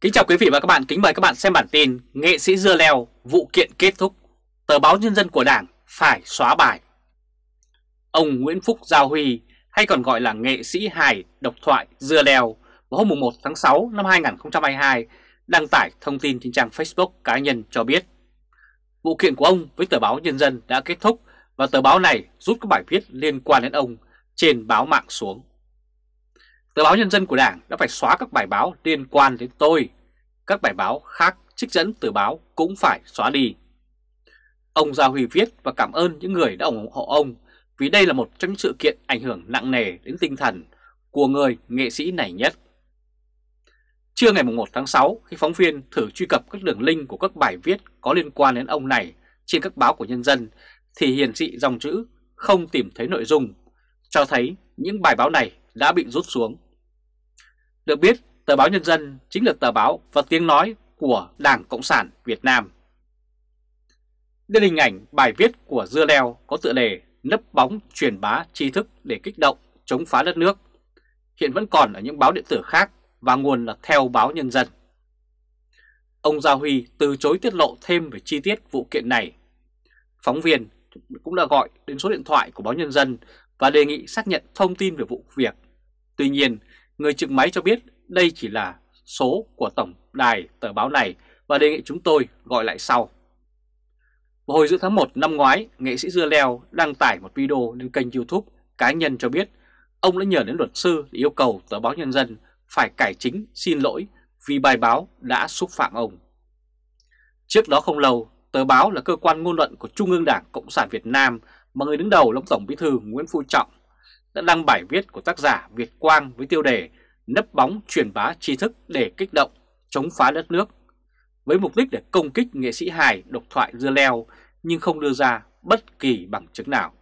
Kính chào quý vị và các bạn, kính mời các bạn xem bản tin Nghệ sĩ Dưa Leo, vụ kiện kết thúc, tờ báo nhân dân của Đảng phải xóa bài. Ông Nguyễn Phúc Giao Huy, hay còn gọi là nghệ sĩ hài độc thoại Dưa Leo, vào hôm 1 tháng 6 năm 2022 đăng tải thông tin trên trang Facebook cá nhân cho biết Vụ kiện của ông với tờ báo Nhân dân đã kết thúc và tờ báo này rút các bài viết liên quan đến ông trên báo mạng xuống. Tờ báo Nhân dân của Đảng đã phải xóa các bài báo liên quan đến tôi. Các bài báo khác trích dẫn từ báo cũng phải xóa đi. Ông Gia Huy viết và cảm ơn những người đã ủng hộ ông vì đây là một trong những sự kiện ảnh hưởng nặng nề đến tinh thần của người nghệ sĩ này nhất. Trưa ngày 1 tháng 6, khi phóng viên thử truy cập các đường link của các bài viết có liên quan đến ông này trên các báo của nhân dân, thì hiển thị dòng chữ không tìm thấy nội dung, cho thấy những bài báo này đã bị rút xuống. Được biết, tờ báo Nhân dân chính là tờ báo và tiếng nói của Đảng Cộng sản Việt Nam. Đây là hình ảnh bài viết của Dưa Leo có tựa đề nấp bóng truyền bá tri thức để kích động, chống phá đất nước. Hiện vẫn còn ở những báo điện tử khác và nguồn là theo báo Nhân dân. Ông Giao Huy từ chối tiết lộ thêm về chi tiết vụ kiện này. Phóng viên cũng đã gọi đến số điện thoại của báo Nhân dân và đề nghị xác nhận thông tin về vụ việc. Tuy nhiên, người trực máy cho biết đây chỉ là số của tổng đài tờ báo này và đề nghị chúng tôi gọi lại sau. Vào hồi giữa tháng 1 năm ngoái, nghệ sĩ Dưa Leo đăng tải một video lên kênh youtube cá nhân cho biết ông đã nhờ đến luật sư để yêu cầu tờ báo Nhân dân phải cải chính xin lỗi vì bài báo đã xúc phạm ông. Trước đó không lâu, tờ báo là cơ quan ngôn luận của Trung ương Đảng Cộng sản Việt Nam mà người đứng đầu là Tổng Bí thư Nguyễn Phú Trọng đã đăng bài viết của tác giả Việt Quang với tiêu đề Nấp bóng truyền bá tri thức để kích động, chống phá đất nước với mục đích để công kích nghệ sĩ hài độc thoại dưa leo nhưng không đưa ra bất kỳ bằng chứng nào.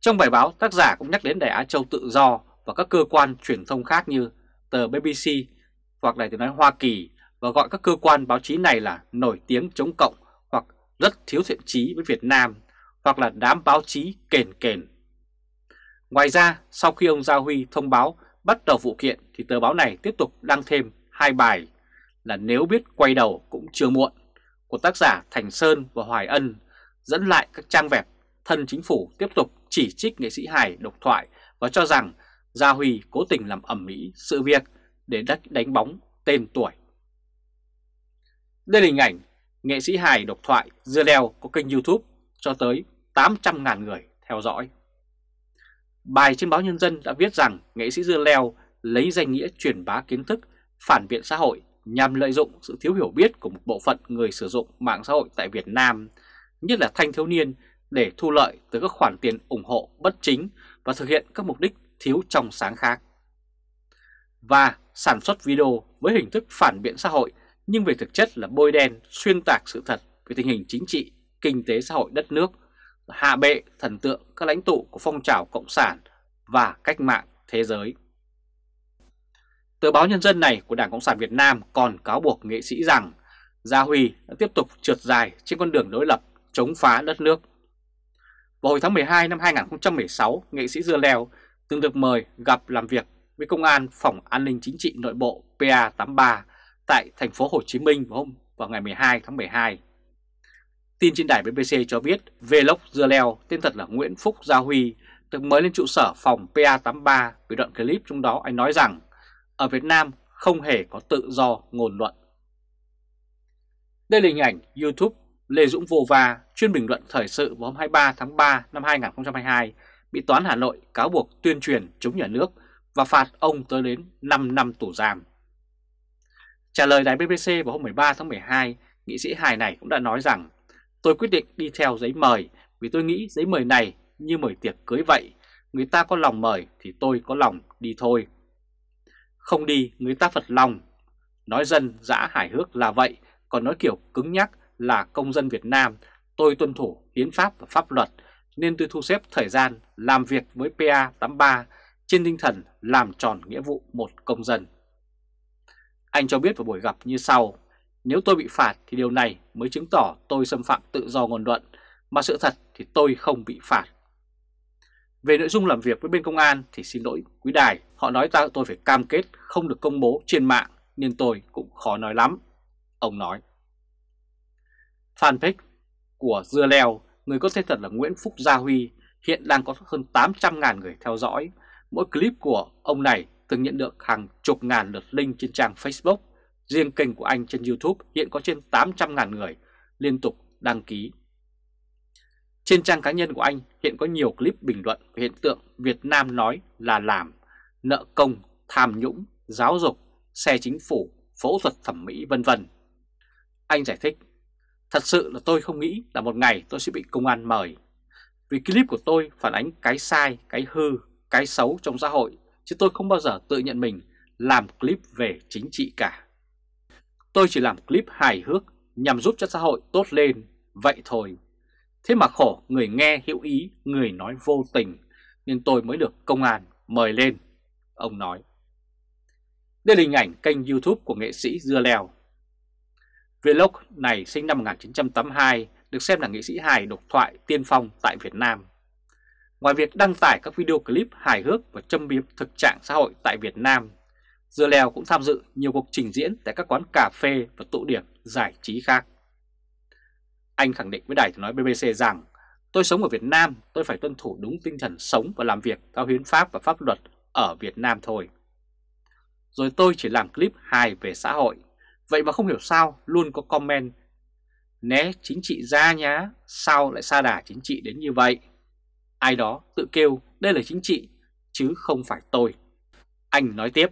Trong bài báo, tác giả cũng nhắc đến Đài Á Châu Tự Do và các cơ quan truyền thông khác như tờ BBC hoặc Đài tiếng nói Hoa Kỳ và gọi các cơ quan báo chí này là nổi tiếng chống cộng hoặc rất thiếu thiện trí với Việt Nam hoặc là đám báo chí kền kền. Ngoài ra, sau khi ông Gia Huy thông báo bắt đầu vụ kiện thì tờ báo này tiếp tục đăng thêm hai bài là Nếu biết quay đầu cũng chưa muộn của tác giả Thành Sơn và Hoài Ân dẫn lại các trang web thân chính phủ tiếp tục chỉ trích nghệ sĩ Hải độc thoại và cho rằng Gia Huy cố tình làm ẩm mỹ sự việc để đánh, đánh bóng tên tuổi. Đây là hình ảnh nghệ sĩ Hải độc thoại dưa leo có kênh youtube cho tới 800.000 người theo dõi. Bài trên báo Nhân dân đã viết rằng nghệ sĩ Dưa Leo lấy danh nghĩa truyền bá kiến thức, phản biện xã hội nhằm lợi dụng sự thiếu hiểu biết của một bộ phận người sử dụng mạng xã hội tại Việt Nam, nhất là thanh thiếu niên, để thu lợi từ các khoản tiền ủng hộ bất chính và thực hiện các mục đích thiếu trong sáng khác. Và sản xuất video với hình thức phản biện xã hội nhưng về thực chất là bôi đen, xuyên tạc sự thật về tình hình chính trị, kinh tế xã hội đất nước hạ bệ thần tượng các lãnh tụ của phong trào Cộng sản và cách mạng thế giới. Tờ báo nhân dân này của Đảng Cộng sản Việt Nam còn cáo buộc nghệ sĩ rằng Gia Huy đã tiếp tục trượt dài trên con đường đối lập chống phá đất nước. Vào hồi tháng 12 năm 2016, nghệ sĩ Dưa Leo từng được mời gặp làm việc với Công an Phòng An ninh Chính trị Nội bộ PA83 tại thành phố Hồ Chí Minh hôm vào ngày 12 tháng 12 Tin trên đài BBC cho biết Vlog Dưa Leo, tên thật là Nguyễn Phúc Gia Huy, được mới lên trụ sở phòng PA83 vì đoạn clip trong đó anh nói rằng ở Việt Nam không hề có tự do ngôn luận. Đây là hình ảnh YouTube Lê Dũng Vô Va chuyên bình luận thời sự vào hôm 23 tháng 3 năm 2022 bị Toán Hà Nội cáo buộc tuyên truyền chống nhà nước và phạt ông tới đến 5 năm tù giam. Trả lời đài BBC vào hôm 13 tháng 12, nghị sĩ hài này cũng đã nói rằng Tôi quyết định đi theo giấy mời vì tôi nghĩ giấy mời này như mời tiệc cưới vậy. Người ta có lòng mời thì tôi có lòng đi thôi. Không đi người ta phật lòng. Nói dân dã hài hước là vậy, còn nói kiểu cứng nhắc là công dân Việt Nam. Tôi tuân thủ hiến pháp và pháp luật nên tôi thu xếp thời gian làm việc với PA83 trên tinh thần làm tròn nghĩa vụ một công dân. Anh cho biết vào buổi gặp như sau. Nếu tôi bị phạt thì điều này mới chứng tỏ tôi xâm phạm tự do ngôn luận, mà sự thật thì tôi không bị phạt. Về nội dung làm việc với bên công an thì xin lỗi quý đài, họ nói ta tôi phải cam kết không được công bố trên mạng nên tôi cũng khó nói lắm, ông nói. Fanpage của Dưa Leo, người có tên thật là Nguyễn Phúc Gia Huy, hiện đang có hơn 800.000 người theo dõi. Mỗi clip của ông này từng nhận được hàng chục ngàn lượt link trên trang Facebook Riêng kênh của anh trên YouTube hiện có trên 800.000 người liên tục đăng ký. Trên trang cá nhân của anh hiện có nhiều clip bình luận về hiện tượng Việt Nam nói là làm, nợ công, tham nhũng, giáo dục, xe chính phủ, phẫu thuật thẩm mỹ vân vân. Anh giải thích, thật sự là tôi không nghĩ là một ngày tôi sẽ bị công an mời. Vì clip của tôi phản ánh cái sai, cái hư, cái xấu trong xã hội, chứ tôi không bao giờ tự nhận mình làm clip về chính trị cả. Tôi chỉ làm clip hài hước nhằm giúp cho xã hội tốt lên, vậy thôi. Thế mà khổ người nghe hiểu ý, người nói vô tình, nên tôi mới được công an mời lên, ông nói. Đây là hình ảnh kênh youtube của nghệ sĩ Dưa Leo. Vlog này sinh năm 1982, được xem là nghệ sĩ hài độc thoại tiên phong tại Việt Nam. Ngoài việc đăng tải các video clip hài hước và châm biếm thực trạng xã hội tại Việt Nam, Dưa leo cũng tham dự nhiều cuộc trình diễn tại các quán cà phê và tụ điểm giải trí khác. Anh khẳng định với đài nói BBC rằng Tôi sống ở Việt Nam, tôi phải tuân thủ đúng tinh thần sống và làm việc theo hiến pháp và pháp luật ở Việt Nam thôi. Rồi tôi chỉ làm clip hài về xã hội, vậy mà không hiểu sao luôn có comment Né chính trị ra nhá, sao lại xa đà chính trị đến như vậy? Ai đó tự kêu đây là chính trị, chứ không phải tôi. Anh nói tiếp.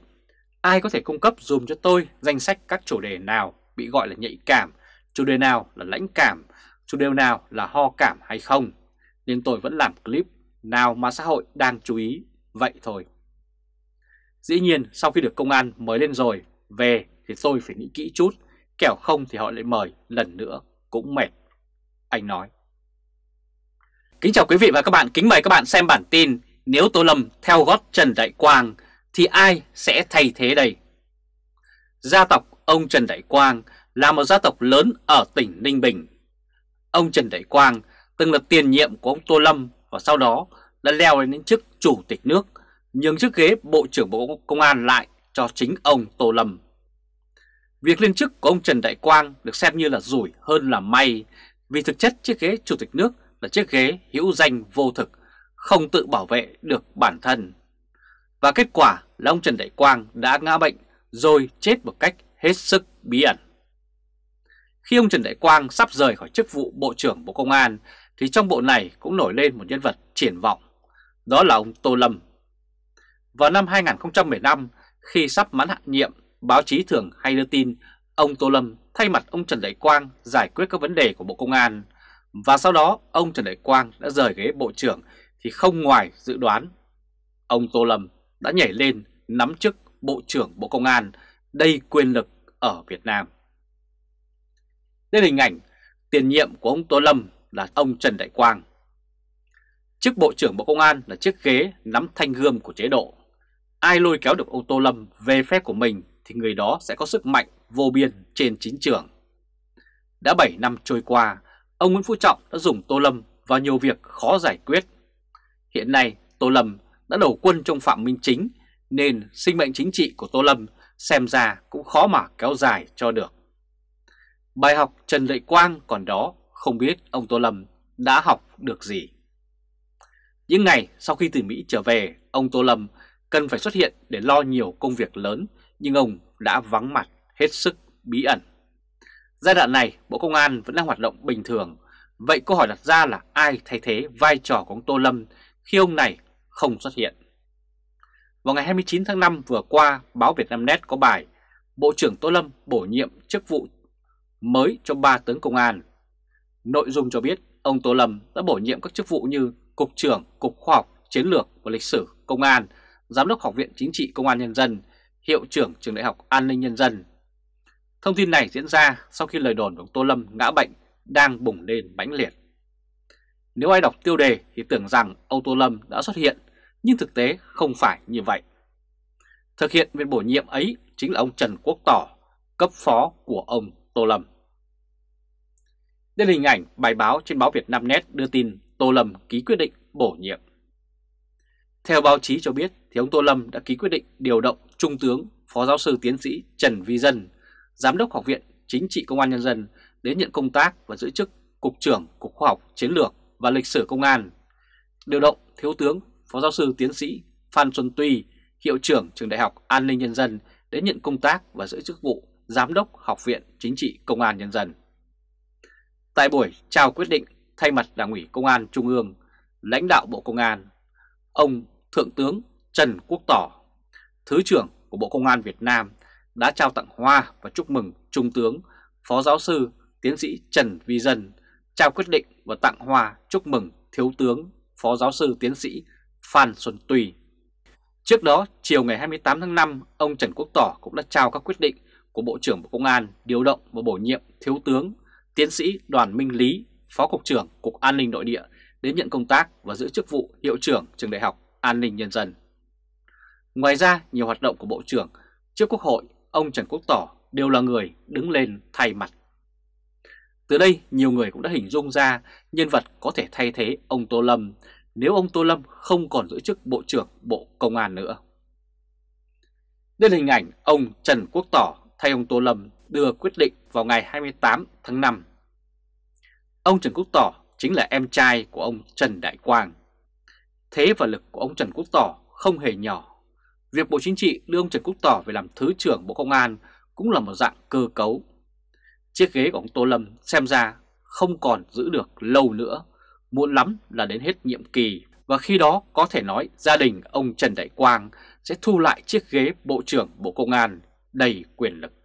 Ai có thể cung cấp dùm cho tôi danh sách các chủ đề nào bị gọi là nhạy cảm, chủ đề nào là lãnh cảm, chủ đề nào là ho cảm hay không? Nên tôi vẫn làm clip nào mà xã hội đang chú ý, vậy thôi. Dĩ nhiên sau khi được công an mới lên rồi, về thì tôi phải nghĩ kỹ chút, kẻo không thì họ lại mời lần nữa, cũng mệt. Anh nói. Kính chào quý vị và các bạn, kính mời các bạn xem bản tin Nếu Tô Lâm theo gót Trần Đại Quang thì ai sẽ thay thế đây? Gia tộc ông Trần Đại Quang là một gia tộc lớn ở tỉnh Ninh Bình. Ông Trần Đại Quang từng là tiền nhiệm của ông Tô Lâm và sau đó đã leo lên đến chức chủ tịch nước, nhường chức ghế Bộ trưởng Bộ Công an lại cho chính ông Tô Lâm. Việc lên chức của ông Trần Đại Quang được xem như là rủi hơn là may, vì thực chất chiếc ghế chủ tịch nước là chiếc ghế hữu danh vô thực, không tự bảo vệ được bản thân. Và kết quả là ông Trần Đại Quang đã ngã bệnh rồi chết một cách hết sức bí ẩn. Khi ông Trần Đại Quang sắp rời khỏi chức vụ Bộ trưởng Bộ Công an thì trong bộ này cũng nổi lên một nhân vật triển vọng, đó là ông Tô Lâm. Vào năm 2015, khi sắp mãn hạn nhiệm, báo chí thường hay đưa tin ông Tô Lâm thay mặt ông Trần Đại Quang giải quyết các vấn đề của Bộ Công an và sau đó ông Trần Đại Quang đã rời ghế Bộ trưởng thì không ngoài dự đoán. Ông Tô Lâm đã nhảy lên nắm chức Bộ trưởng Bộ Công an đầy quyền lực ở Việt Nam. Đây là hình ảnh tiền nhiệm của ông Tô Lâm là ông Trần Đại Quang. Chức Bộ trưởng Bộ Công an là chiếc ghế nắm thanh gươm của chế độ. Ai lôi kéo được ông Tô Lâm về phép của mình thì người đó sẽ có sức mạnh vô biên trên chính trường. Đã 7 năm trôi qua, ông Nguyễn Phú Trọng đã dùng Tô Lâm vào nhiều việc khó giải quyết. Hiện nay, Tô Lâm đã đầu quân trong Phạm Minh Chính nên sinh mệnh chính trị của Tô Lâm xem ra cũng khó mà kéo dài cho được. Bài học Trần Lệ Quang còn đó không biết ông Tô Lâm đã học được gì. Những ngày sau khi từ Mỹ trở về, ông Tô Lâm cần phải xuất hiện để lo nhiều công việc lớn nhưng ông đã vắng mặt hết sức bí ẩn. Giai đoạn này, Bộ Công an vẫn đang hoạt động bình thường. Vậy câu hỏi đặt ra là ai thay thế vai trò của ông Tô Lâm khi ông này không xuất hiện. Vào ngày 29 tháng 5 vừa qua, báo Vietnamnet có bài Bộ trưởng Tô Lâm bổ nhiệm chức vụ mới cho ba tướng công an. Nội dung cho biết ông Tô Lâm đã bổ nhiệm các chức vụ như Cục trưởng Cục Khoa học Chiến lược và Lịch sử Công an, Giám đốc Học viện Chính trị Công an Nhân dân, Hiệu trưởng Trường Đại học An ninh Nhân dân. Thông tin này diễn ra sau khi lời đồn của Tô Lâm ngã bệnh đang bùng lên mãnh liệt. Nếu ai đọc tiêu đề thì tưởng rằng ông Tô Lâm đã xuất hiện, nhưng thực tế không phải như vậy. Thực hiện việc bổ nhiệm ấy chính là ông Trần Quốc Tỏ, cấp phó của ông Tô Lâm. Đây là hình ảnh bài báo trên báo Việt Nam Net đưa tin Tô Lâm ký quyết định bổ nhiệm. Theo báo chí cho biết thì ông Tô Lâm đã ký quyết định điều động Trung tướng Phó Giáo sư Tiến sĩ Trần Vi Dân, Giám đốc Học viện Chính trị Công an Nhân dân đến nhận công tác và giữ chức Cục trưởng Cục Khoa học Chiến lược và lịch sử công an. Điều động Thiếu tướng, Phó giáo sư tiến sĩ Phan Xuân Tuy, Hiệu trưởng Trường Đại học An ninh Nhân dân đến nhận công tác và giữ chức vụ Giám đốc Học viện Chính trị Công an Nhân dân. Tại buổi trao quyết định thay mặt Đảng ủy Công an Trung ương, lãnh đạo Bộ Công an, ông Thượng tướng Trần Quốc Tỏ, Thứ trưởng của Bộ Công an Việt Nam đã trao tặng hoa và chúc mừng Trung tướng, Phó giáo sư, tiến sĩ Trần Vi Dân trao quyết định và tặng hoa chúc mừng Thiếu tướng Phó Giáo sư Tiến sĩ Phan Xuân Tùy. Trước đó, chiều ngày 28 tháng 5, ông Trần Quốc Tỏ cũng đã trao các quyết định của Bộ trưởng Bộ Công an điều động và bổ nhiệm Thiếu tướng Tiến sĩ Đoàn Minh Lý, Phó Cục trưởng Cục An ninh Nội địa đến nhận công tác và giữ chức vụ Hiệu trưởng Trường Đại học An ninh Nhân dân. Ngoài ra, nhiều hoạt động của Bộ trưởng trước Quốc hội, ông Trần Quốc Tỏ đều là người đứng lên thay mặt từ đây nhiều người cũng đã hình dung ra nhân vật có thể thay thế ông Tô Lâm nếu ông Tô Lâm không còn giữ chức Bộ trưởng Bộ Công an nữa. Đây là hình ảnh ông Trần Quốc Tỏ thay ông Tô Lâm đưa quyết định vào ngày 28 tháng 5. Ông Trần Quốc Tỏ chính là em trai của ông Trần Đại Quang. Thế và lực của ông Trần Quốc Tỏ không hề nhỏ. Việc Bộ Chính trị đưa ông Trần Quốc Tỏ về làm Thứ trưởng Bộ Công an cũng là một dạng cơ cấu Chiếc ghế của ông Tô Lâm xem ra không còn giữ được lâu nữa, muộn lắm là đến hết nhiệm kỳ và khi đó có thể nói gia đình ông Trần Đại Quang sẽ thu lại chiếc ghế Bộ trưởng Bộ Công an đầy quyền lực.